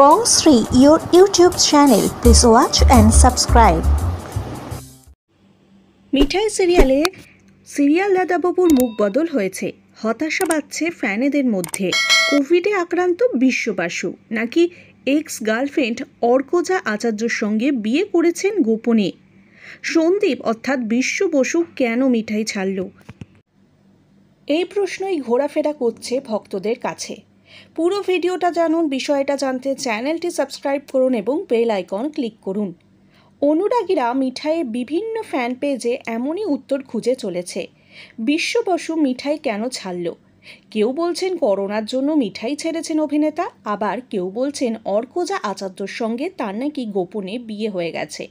বংশ্রী Sri, YouTube channel channel. Watch and subscribe Mithai সিরিয়ালে serial দাদাবাবুর মুখ বদল হয়েছে হতাশা বাড়ছে ফ্যানেদের মধ্যে কোভিডে আক্রান্ত বিশ্ববাসু নাকি এক্স গার্লফ্রেন্ড অর্কজা আচার্যর সঙ্গে বিয়ে করেছেন গোপনে সন্দীপ অর্থাৎ বিশ্ব বসু কেন মিঠাই ছাড়ল এই প্রশ্নই ঘোরাফেরা করছে ভক্তদের কাছে পুরো ভিডিওটা জানুন বিষয়টা জানতে চ্যানেলটি সাবস্ক্রাইব করুন এবং বেল আইকন ক্লিক করুন অনুরাগীরা মিঠাইয়ের বিভিন্ন ফ্যান পেজে এমনই উত্তর খুঁজে চলেছে বিশ্ব বসু মিঠাই কেন ছাড়ল কেউ বলছেন করোনার জন্য মিঠাই ছেড়েছেন অভিনেতা আবার কেউ বলছেন অর্কজা আচার্যর সঙ্গে তার নাকি গোপনে বিয়ে হয়ে গেছে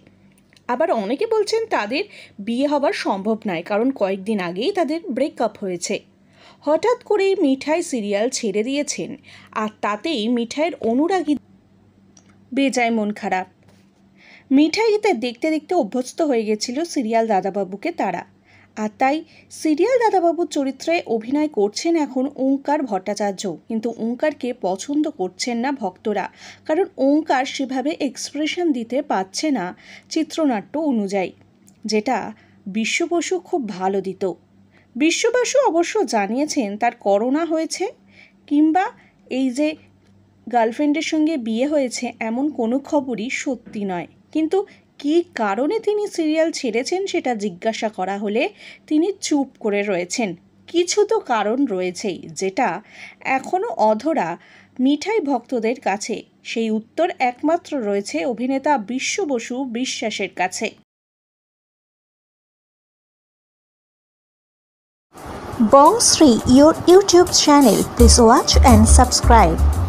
আবার অনেকে বলছেন তাদের বিয়ে হবার সম্ভব নয় কারণ কয়েকদিন আগেই তাদের ব্রেকআপ হয়েছে হঠাৎ করেই মিঠাই সিরিয়াল ছেড়ে দিয়েছেন আর তাতেই মিঠাইয়ের অনুরাগী বেজায় মন খারাপ মিঠাইতে দেখতে দেখতে অভ্যস্ত হয়ে গেছিল সিরিয়াল দাদাবাবুকে তারা আর তাই সিরিয়াল দাদাবাবুর চরিত্রে অভিনয় করছেন এখন ওঙ্কার ভট্টাচার্য কিন্তু ওঙ্কারকে পছন্দ করছেন না ভক্তরা কারণ ওঙ্কার সেভাবে এক্সপ্রেশন দিতে পারছে না চিত্রনাট্য অনুযায়ী যেটা বিশ্ববসু খুব ভালো দিত বিশ্ববাসী অবশ্য জানিয়েছেন তার করোনা হয়েছে কিংবা এই যে গার্লফ্রেন্ডের সঙ্গে বিয়ে হয়েছে এমন কোনো খবরই সত্যি নয় কিন্তু কি কারণে তিনি সিরিয়াল ছেড়েছেন সেটা জিজ্ঞাসা করা হলে তিনি চুপ করে রয়েছেন কিছু তো কারণ রয়েছেই যেটা এখনও অধরা মিঠাই ভক্তদের কাছে সেই উত্তর একমাত্র রয়েছে অভিনেতা বিশ্ব বসু বিশ্বাসের কাছে Bong Sri, your YouTube channel. Please watch and subscribe.